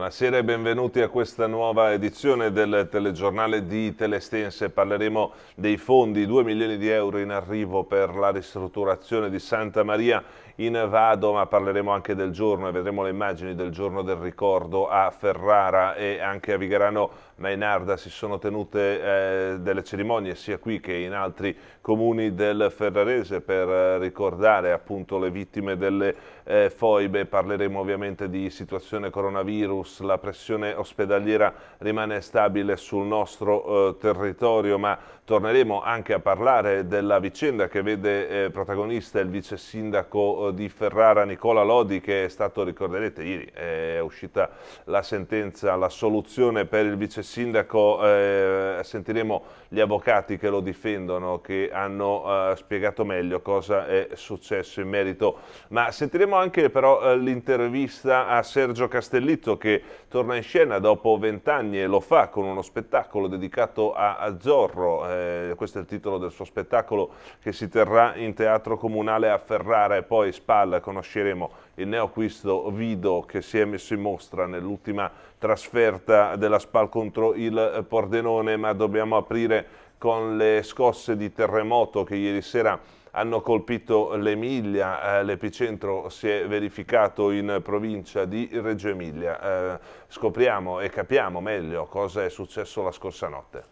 Buonasera e benvenuti a questa nuova edizione del telegiornale di Telestense. Parleremo dei fondi, 2 milioni di euro in arrivo per la ristrutturazione di Santa Maria in Vado, ma parleremo anche del giorno e vedremo le immagini del giorno del ricordo a Ferrara e anche a Vigarano Mainarda si sono tenute eh, delle cerimonie sia qui che in altri comuni del Ferrarese per eh, ricordare appunto le vittime delle eh, foibe, parleremo ovviamente di situazione coronavirus, la pressione ospedaliera rimane stabile sul nostro eh, territorio, ma torneremo anche a parlare della vicenda che vede eh, protagonista il vice sindaco eh, di Ferrara Nicola Lodi che è stato, ricorderete, ieri eh, è uscita la sentenza, la soluzione per il vice sindaco, eh, sentiremo gli avvocati che lo difendono che hanno eh, spiegato meglio cosa è successo in merito, ma sentiremo anche però eh, l'intervista a Sergio Castellitto che torna in scena dopo vent'anni e lo fa con uno spettacolo dedicato a, a Zorro, eh, questo è il titolo del suo spettacolo che si terrà in teatro comunale a Ferrara e poi spalla conosceremo il neoacquisto Vido che si è messo in mostra nell'ultima trasferta della Spal contro il Pordenone, ma dobbiamo aprire con le scosse di terremoto che ieri sera hanno colpito l'Emilia, eh, l'epicentro si è verificato in provincia di Reggio Emilia. Eh, scopriamo e capiamo meglio cosa è successo la scorsa notte.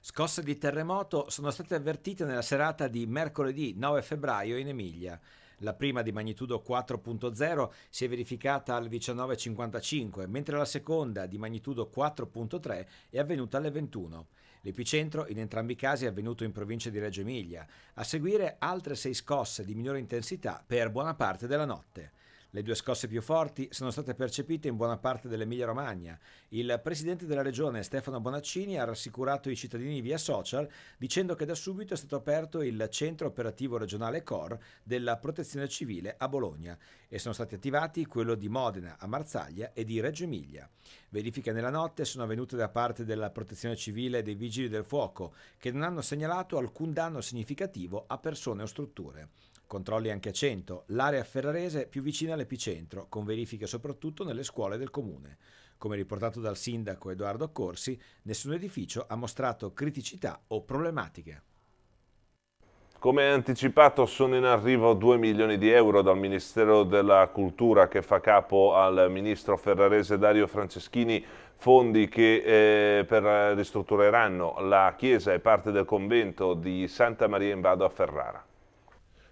Scosse di terremoto sono state avvertite nella serata di mercoledì 9 febbraio in Emilia. La prima di magnitudo 4.0 si è verificata alle 19.55, mentre la seconda di magnitudo 4.3 è avvenuta alle 21. L'epicentro in entrambi i casi è avvenuto in provincia di Reggio Emilia, a seguire altre sei scosse di minore intensità per buona parte della notte. Le due scosse più forti sono state percepite in buona parte dell'Emilia Romagna. Il presidente della regione Stefano Bonaccini ha rassicurato i cittadini via social dicendo che da subito è stato aperto il centro operativo regionale COR della protezione civile a Bologna e sono stati attivati quello di Modena a Marzaglia e di Reggio Emilia. Verifiche nella notte sono avvenute da parte della protezione civile e dei vigili del fuoco che non hanno segnalato alcun danno significativo a persone o strutture controlli anche a 100, l'area ferrarese più vicina all'epicentro, con verifiche soprattutto nelle scuole del comune. Come riportato dal sindaco Edoardo Corsi, nessun edificio ha mostrato criticità o problematiche. Come anticipato sono in arrivo 2 milioni di euro dal Ministero della Cultura che fa capo al ministro ferrarese Dario Franceschini, fondi che eh, per, ristruttureranno la chiesa e parte del convento di Santa Maria in Vado a Ferrara.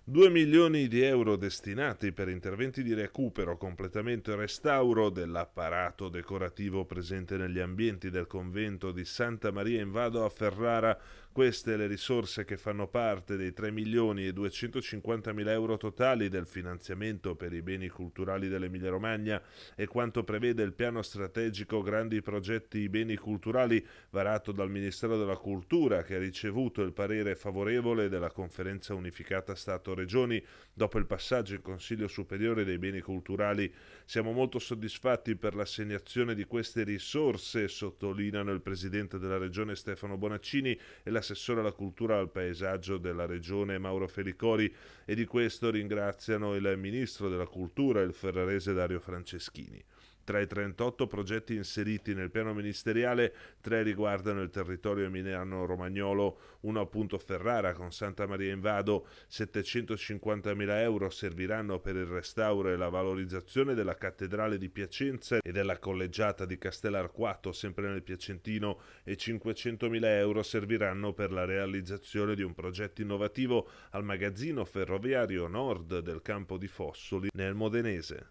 2 milioni di euro destinati per interventi di recupero, completamento e restauro dell'apparato decorativo presente negli ambienti del convento di Santa Maria in Vado a Ferrara queste le risorse che fanno parte dei 3 milioni e 250 mila euro totali del finanziamento per i beni culturali dell'Emilia Romagna e quanto prevede il piano strategico Grandi progetti beni culturali varato dal Ministero della Cultura che ha ricevuto il parere favorevole della conferenza unificata Stato-Regioni dopo il passaggio in Consiglio Superiore dei Beni Culturali. Siamo molto soddisfatti per l'assegnazione di queste risorse, sottolineano il Presidente della Regione Stefano Bonaccini e la assessore alla cultura e al paesaggio della regione Mauro Felicori e di questo ringraziano il ministro della cultura, il ferrarese Dario Franceschini. Tra i 38 progetti inseriti nel piano ministeriale, tre riguardano il territorio emiliano-romagnolo, uno appunto Ferrara con Santa Maria in Vado, 750.000 euro serviranno per il restauro e la valorizzazione della cattedrale di Piacenza e della collegiata di Castellarquato, sempre nel Piacentino, e 500.000 euro serviranno per la realizzazione di un progetto innovativo al magazzino ferroviario nord del campo di Fossoli nel Modenese.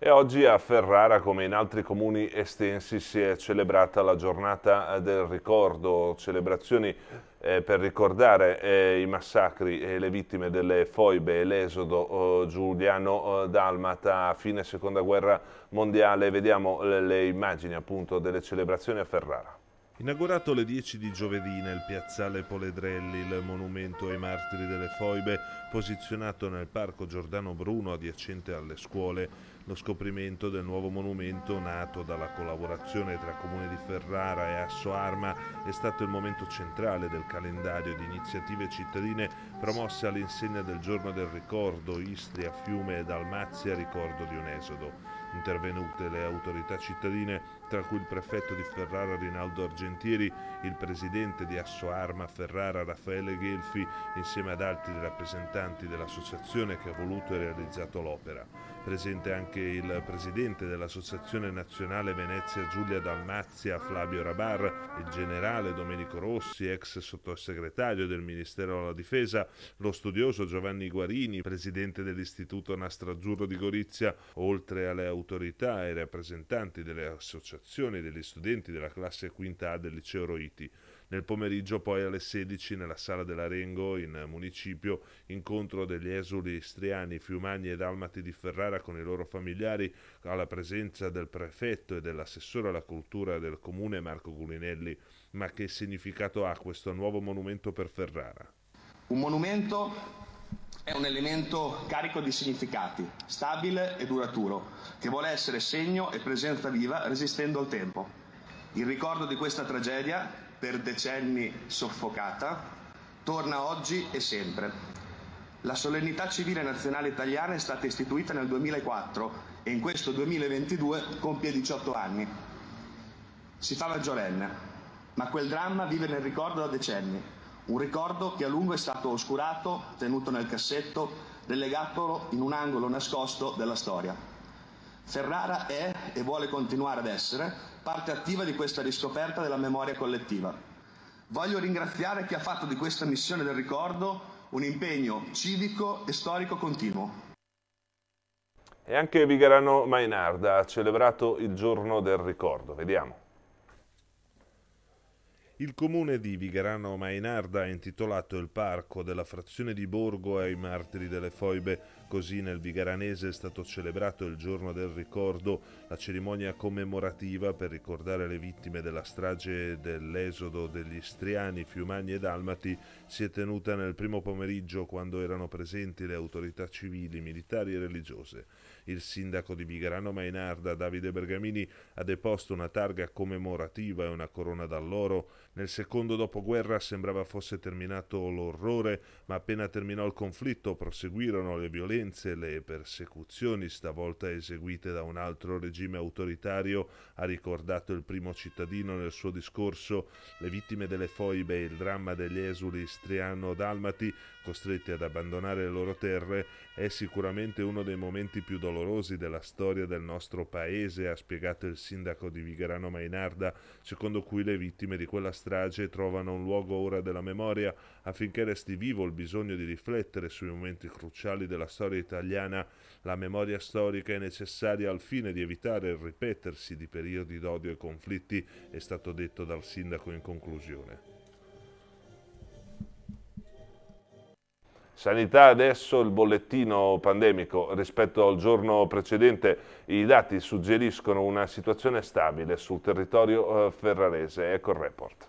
E oggi a Ferrara, come in altri comuni estensi, si è celebrata la giornata eh, del ricordo, celebrazioni eh, per ricordare eh, i massacri e le vittime delle foibe e l'esodo eh, oh, giuliano-dalmata oh, a fine seconda guerra mondiale. Vediamo le, eh, le immagini appunto delle celebrazioni a Ferrara. Inaugurato alle 10 di giovedì nel piazzale Poledrelli, il monumento ai martiri delle foibe, posizionato nel parco Giordano Bruno adiacente alle scuole, lo scoprimento del nuovo monumento nato dalla collaborazione tra Comune di Ferrara e Asso Arma è stato il momento centrale del calendario di iniziative cittadine promosse all'insegna del Giorno del Ricordo, Istria, Fiume e Dalmazia ricordo di un esodo. Intervenute le autorità cittadine, tra cui il prefetto di Ferrara Rinaldo Argentieri, il presidente di Asso Arma Ferrara Raffaele Ghelfi, insieme ad altri rappresentanti dell'associazione che ha voluto e realizzato l'opera presente anche il presidente dell'Associazione Nazionale Venezia Giulia Dalmazia Flavio Rabar, il generale Domenico Rossi, ex sottosegretario del Ministero della Difesa, lo studioso Giovanni Guarini, presidente dell'Istituto Nastrazzurro di Gorizia, oltre alle autorità e rappresentanti delle associazioni degli studenti della classe quinta A del liceo Roiti. Nel pomeriggio poi alle 16 nella sala dell'Arengo in municipio incontro degli esuli istriani, fiumani e dalmati di Ferrara con i loro familiari alla presenza del prefetto e dell'assessore alla cultura del comune Marco Gulinelli. Ma che significato ha questo nuovo monumento per Ferrara? Un monumento è un elemento carico di significati, stabile e duraturo, che vuole essere segno e presenza viva resistendo al tempo. Il ricordo di questa tragedia per decenni soffocata, torna oggi e sempre. La solennità civile nazionale italiana è stata istituita nel 2004 e in questo 2022 compie 18 anni. Si fa maggiorenne, ma quel dramma vive nel ricordo da decenni, un ricordo che a lungo è stato oscurato, tenuto nel cassetto, relegato in un angolo nascosto della storia. Ferrara è e vuole continuare ad essere parte attiva di questa riscoperta della memoria collettiva. Voglio ringraziare chi ha fatto di questa missione del ricordo un impegno civico e storico continuo. E anche Vigarano Mainarda ha celebrato il giorno del ricordo. Vediamo. Il comune di Vigarano Mainarda ha intitolato il parco della frazione di Borgo ai martiri delle foibe. Così nel Vigaranese è stato celebrato il giorno del ricordo, la cerimonia commemorativa per ricordare le vittime della strage dell'esodo degli istriani, fiumani e dalmati, si è tenuta nel primo pomeriggio quando erano presenti le autorità civili, militari e religiose. Il sindaco di Vigarano Mainarda, Davide Bergamini, ha deposto una targa commemorativa e una corona d'alloro nel secondo dopoguerra sembrava fosse terminato l'orrore, ma appena terminò il conflitto proseguirono le violenze e le persecuzioni, stavolta eseguite da un altro regime autoritario, ha ricordato il primo cittadino nel suo discorso, le vittime delle foibe e il dramma degli esuli istriano-dalmati, costretti ad abbandonare le loro terre, è sicuramente uno dei momenti più dolorosi della storia del nostro paese, ha spiegato il sindaco di Vigherano Mainarda, secondo cui le vittime di quella strage strage trovano un luogo ora della memoria affinché resti vivo il bisogno di riflettere sui momenti cruciali della storia italiana. La memoria storica è necessaria al fine di evitare il ripetersi di periodi d'odio e conflitti, è stato detto dal sindaco in conclusione. Sanità adesso il bollettino pandemico rispetto al giorno precedente i dati suggeriscono una situazione stabile sul territorio eh, ferrarese. Ecco il report.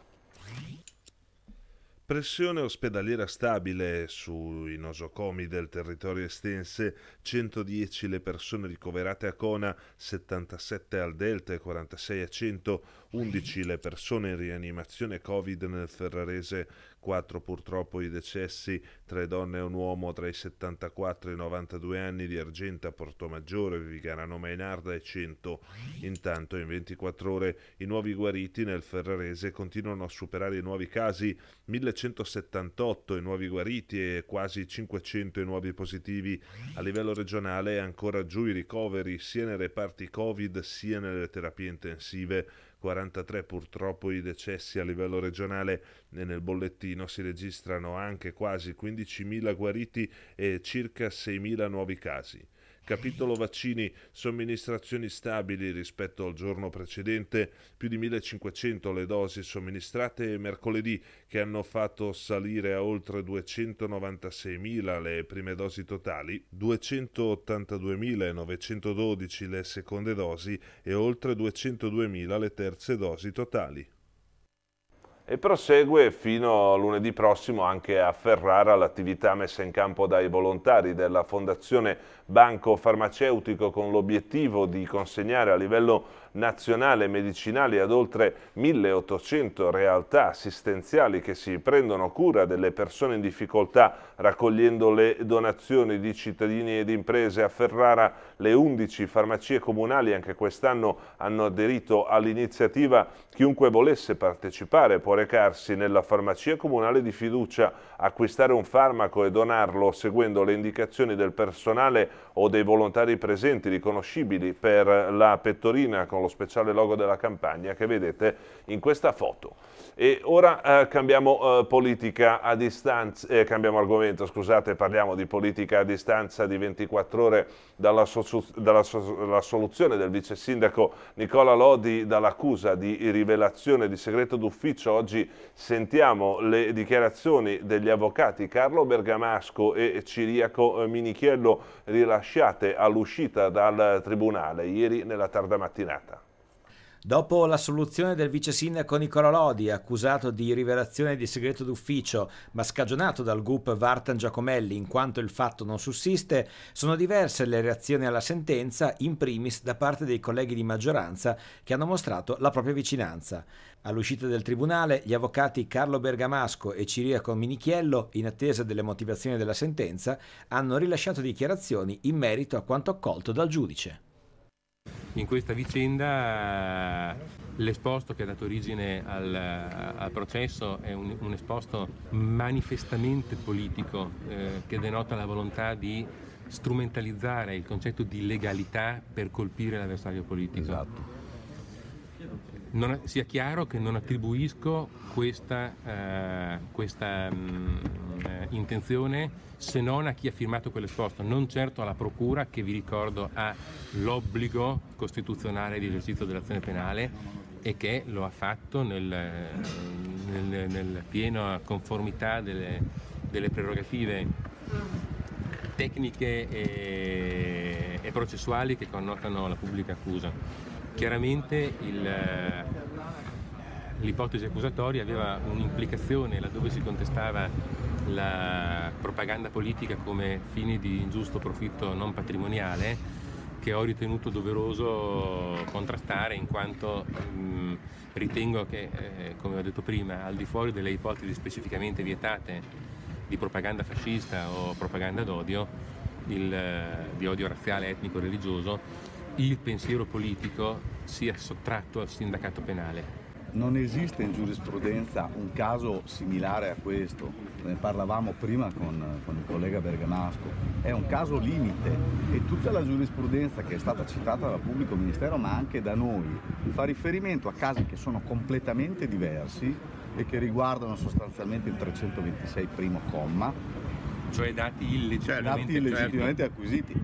Pressione ospedaliera stabile sui nosocomi del territorio estense, 110 le persone ricoverate a Cona, 77 al Delta e 46 a 100, 11 le persone in rianimazione Covid nel Ferrarese, 4 purtroppo i decessi, 3 donne e un uomo tra i 74 e i 92 anni di Argenta, Portomaggiore, Vigarano, Mainarda e 100. Intanto in 24 ore i nuovi guariti nel Ferrarese continuano a superare i nuovi casi, 1178 i nuovi guariti e quasi 500 i nuovi positivi. A livello regionale ancora giù i ricoveri sia nei reparti Covid sia nelle terapie intensive. 43 purtroppo i decessi a livello regionale e eh, nel bollettino si registrano anche quasi 15.000 guariti e circa 6.000 nuovi casi. Capitolo vaccini, somministrazioni stabili rispetto al giorno precedente, più di 1500 le dosi somministrate mercoledì che hanno fatto salire a oltre 296.000 le prime dosi totali, 282.912 le seconde dosi e oltre 202.000 le terze dosi totali e prosegue fino a lunedì prossimo anche a Ferrara l'attività messa in campo dai volontari della Fondazione Banco Farmaceutico con l'obiettivo di consegnare a livello nazionale medicinali ad oltre 1800 realtà assistenziali che si prendono cura delle persone in difficoltà raccogliendo le donazioni di cittadini ed imprese. A Ferrara le 11 farmacie comunali anche quest'anno hanno aderito all'iniziativa. Chiunque volesse partecipare può recarsi nella farmacia comunale di fiducia, acquistare un farmaco e donarlo seguendo le indicazioni del personale o dei volontari presenti riconoscibili per la pettorina con lo speciale logo della campagna che vedete in questa foto. E ora eh, cambiamo eh, politica a distanza, eh, cambiamo argomento, scusate, parliamo di politica a distanza di 24 ore dalla, so dalla so soluzione del vice sindaco Nicola Lodi dall'accusa di rivelazione di segreto d'ufficio. Oggi sentiamo le dichiarazioni degli avvocati Carlo Bergamasco e Ciriaco eh, Minichiello rilasciati rilasciate all'uscita dal Tribunale ieri nella tarda mattinata. Dopo l'assoluzione del vice sindaco Nicola Lodi, accusato di rivelazione di segreto d'ufficio, ma scagionato dal GUP Vartan Giacomelli in quanto il fatto non sussiste, sono diverse le reazioni alla sentenza, in primis da parte dei colleghi di maggioranza che hanno mostrato la propria vicinanza. All'uscita del tribunale, gli avvocati Carlo Bergamasco e Ciriaco Minichiello, in attesa delle motivazioni della sentenza, hanno rilasciato dichiarazioni in merito a quanto accolto dal giudice. In questa vicenda l'esposto che ha dato origine al, al processo è un, un, esposto manifestamente politico eh, che denota la volontà di strumentalizzare il concetto di legalità per colpire l'avversario politico. Esatto non, sia chiaro che non attribuisco questa, eh, questa mh, mm, intenzione se non a chi ha firmato quell'esposto, non certo alla Procura che vi ricordo ha l'obbligo costituzionale di esercizio dell'azione penale e che lo ha fatto nel, nel, nel piena conformità delle, delle, prerogative tecniche e, e processuali che connotano la pubblica accusa chiaramente eh, l'ipotesi accusatoria aveva un'implicazione laddove si contestava la propaganda politica come fine di ingiusto profitto non patrimoniale che ho ritenuto doveroso contrastare in quanto mh, mm, ritengo che, eh, come ho detto prima, al di fuori delle ipotesi specificamente vietate di propaganda fascista o propaganda d'odio, eh, di odio razziale, etnico, religioso, il pensiero politico sia sottratto al sindacato penale. Non esiste in giurisprudenza un caso similare a questo, ne parlavamo prima con, con, il collega Bergamasco, è un caso limite e tutta la giurisprudenza che è stata citata dal pubblico ministero ma anche da noi fa riferimento a casi che sono completamente diversi e che riguardano sostanzialmente il 326 primo comma, cioè dati illegittimamente, cioè dati illegittimamente acquisiti.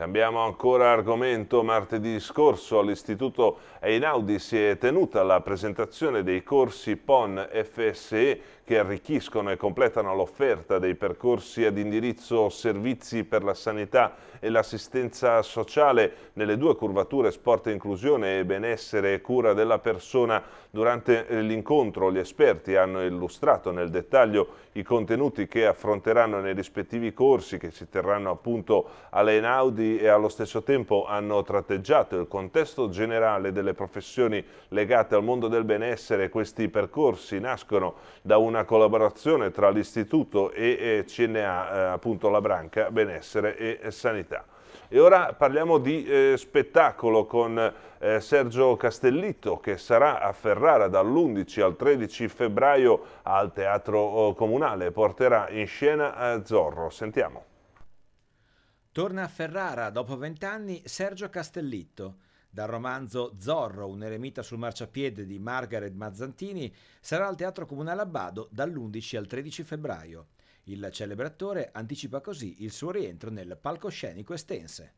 Cambiamo ancora argomento. Martedì scorso all'Istituto Einaudi si è tenuta la presentazione dei corsi PON FSE che arricchiscono e completano l'offerta dei percorsi ad indirizzo servizi per la sanità e l'assistenza sociale nelle due curvature sport e inclusione e benessere e cura della persona. Durante eh, l'incontro gli esperti hanno illustrato nel dettaglio i contenuti che affronteranno nei rispettivi corsi che si terranno appunto all'Einaudi e allo stesso tempo hanno tratteggiato il contesto generale delle professioni legate al mondo del benessere. Questi percorsi nascono da una collaborazione tra l'Istituto e CNA, eh, appunto la branca Benessere e Sanità. E ora parliamo di eh, spettacolo con eh, Sergio Castellitto che sarà a Ferrara dall'11 al 13 febbraio al Teatro eh, Comunale. Porterà in scena eh, Zorro. Sentiamo. Torna a Ferrara dopo vent'anni Sergio Castellitto. Dal romanzo Zorro, un eremita sul marciapiede di Margaret Mazzantini, sarà al Teatro Comunale Abbado dall'11 al 13 febbraio. Il celebratore anticipa così il suo rientro nel palcoscenico estense.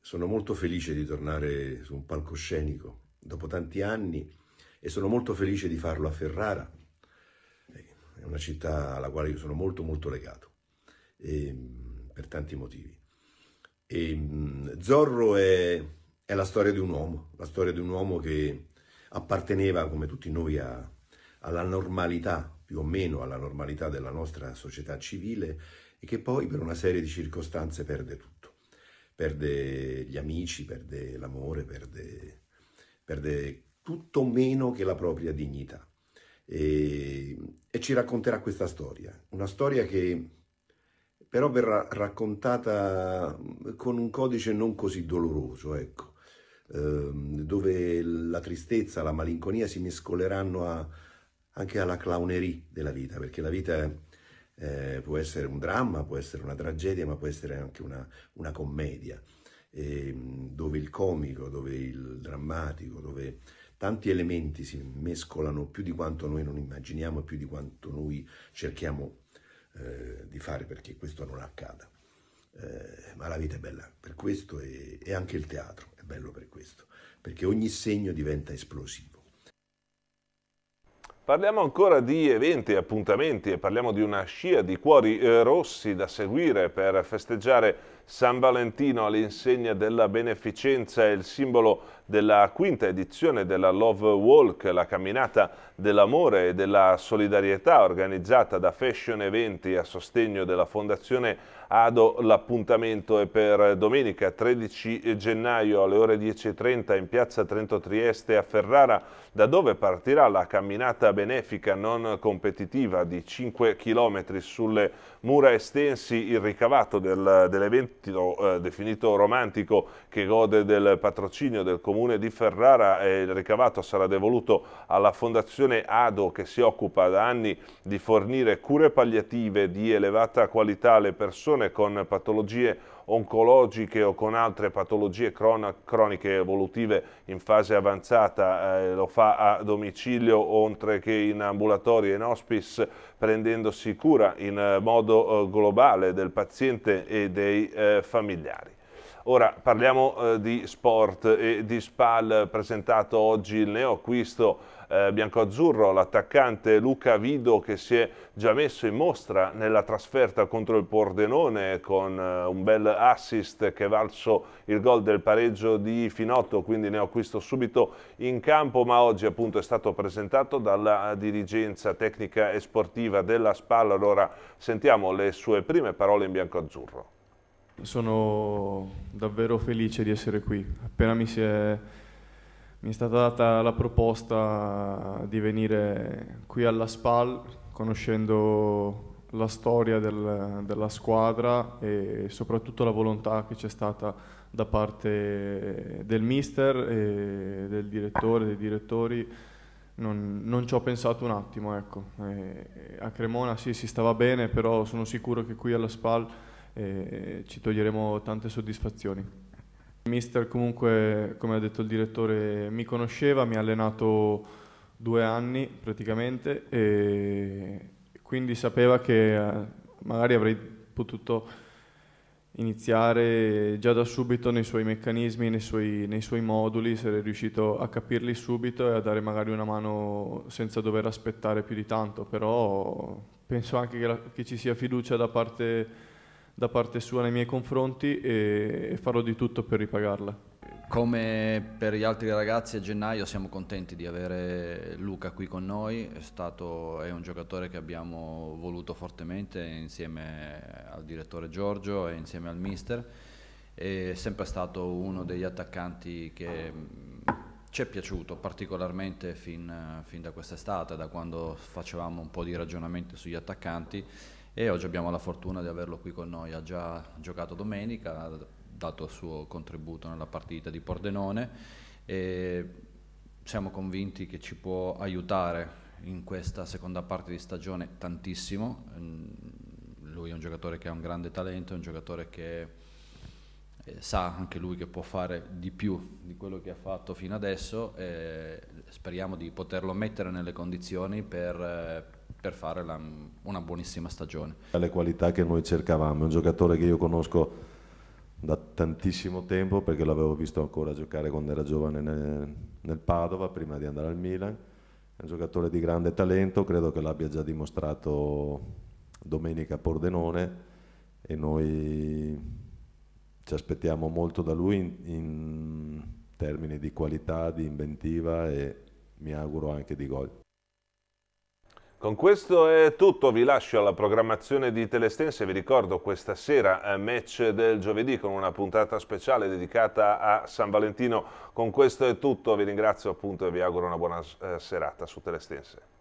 Sono molto felice di tornare su un palcoscenico dopo tanti anni e sono molto felice di farlo a Ferrara. È una città alla quale io sono molto molto legato ehm, per tanti motivi e ehm, Zorro è, è, la storia di un uomo, la storia di un uomo che apparteneva, come tutti noi, a, alla normalità, più o meno alla normalità della nostra società civile e che poi per una serie di circostanze perde tutto. Perde gli amici, perde l'amore, perde, perde tutto meno che la propria dignità. E, ehm, e ci racconterà questa storia, una storia che però verrà raccontata mm, con un codice non così doloroso, ecco, ehm, dove la tristezza, la malinconia si mescoleranno a, anche alla clownerie della vita, perché la vita eh, può essere un dramma, può essere una tragedia, ma può essere anche una, una commedia, ehm, dove il comico, dove il drammatico, dove tanti elementi si mescolano più di quanto noi non immaginiamo e più di quanto noi cerchiamo di eh, di fare perché questo non accada. Eh, ma la vita è bella per questo e, e anche il teatro è bello per questo, perché ogni segno diventa esplosivo. Parliamo ancora di eventi e appuntamenti e parliamo di una scia di cuori eh, rossi da seguire per festeggiare San Valentino all'insegna della beneficenza è il simbolo della quinta edizione della Love Walk, la camminata dell'amore e della solidarietà organizzata da Fashion Eventi a sostegno della Fondazione Ado. L'appuntamento è per domenica 13 gennaio alle ore 10.30 in piazza Trento Trieste a Ferrara da dove partirà la camminata benefica non competitiva di 5 km sulle mura estensi, il ricavato del, dell'evento eh, definito romantico che gode del patrocinio del comune di Ferrara e il ricavato sarà devoluto alla fondazione ADO che si occupa da anni di fornire cure palliative di elevata qualità alle persone con patologie oncologiche o con altre patologie croniche evolutive in fase avanzata, eh, lo fa a domicilio oltre che in ambulatori e in hospice prendendosi cura in eh, modo eh, globale del paziente e dei eh, familiari. Ora parliamo eh, di sport e di SPAL presentato oggi il neoacquisto eh, biancoazzurro, l'attaccante Luca Vido che si è già messo in mostra nella trasferta contro il Pordenone con eh, un bel assist che è valso il gol del pareggio di Finotto, quindi ne ho acquisto subito in campo, ma oggi appunto è stato presentato dalla dirigenza tecnica e sportiva della Spalla, allora sentiamo le sue prime parole in biancoazzurro. Sono davvero felice di essere qui. Appena mi si è mi è stata data la proposta di venire qui alla SPAL conoscendo la storia del, della squadra e soprattutto la volontà che c'è stata da parte del mister e del direttore, dei direttori. Non, non ci ho pensato un attimo, ecco. eh, a Cremona sì, si stava bene, però sono sicuro che qui alla SPAL eh, ci toglieremo tante soddisfazioni. Mister comunque, come ha detto il direttore, mi conosceva, mi ha allenato due anni praticamente e quindi sapeva che eh, magari avrei potuto iniziare già da subito nei suoi meccanismi, nei suoi, nei suoi moduli, sarei riuscito a capirli subito e a dare magari una mano senza dover aspettare più di tanto, però penso anche che, la, che ci sia fiducia da parte da parte sua nei miei confronti e farò di tutto per ripagarla. Come per gli altri ragazzi a gennaio siamo contenti di avere Luca qui con noi, è, stato, è un giocatore che abbiamo voluto fortemente insieme al direttore Giorgio e insieme al mister, è sempre stato uno degli attaccanti che mm, ci è piaciuto particolarmente fin, fin da quest'estate, da quando facevamo un po' di ragionamenti sugli attaccanti e oggi abbiamo la fortuna di averlo qui con noi. Ha già giocato domenica, ha dato il suo contributo nella partita di Pordenone e siamo convinti che ci può aiutare in questa seconda parte di stagione tantissimo. Mm, lui è un giocatore che ha un grande talento, è un giocatore che eh, sa anche lui che può fare di più di quello che ha fatto fino adesso e speriamo di poterlo mettere nelle condizioni per eh, per fare la, una buonissima stagione. Le qualità che noi cercavamo, è un giocatore che io conosco da tantissimo tempo perché l'avevo visto ancora giocare quando era giovane nel, nel Padova prima di andare al Milan, è un giocatore di grande talento, credo che l'abbia già dimostrato domenica a Pordenone e noi ci aspettiamo molto da lui in, in termini di qualità, di inventiva e mi auguro anche di gol. Con questo è tutto, vi lascio alla programmazione di Telestense, vi ricordo questa sera eh, match del giovedì con una puntata speciale dedicata a San Valentino. Con questo è tutto, vi ringrazio appunto e vi auguro una buona eh, serata su Telestense.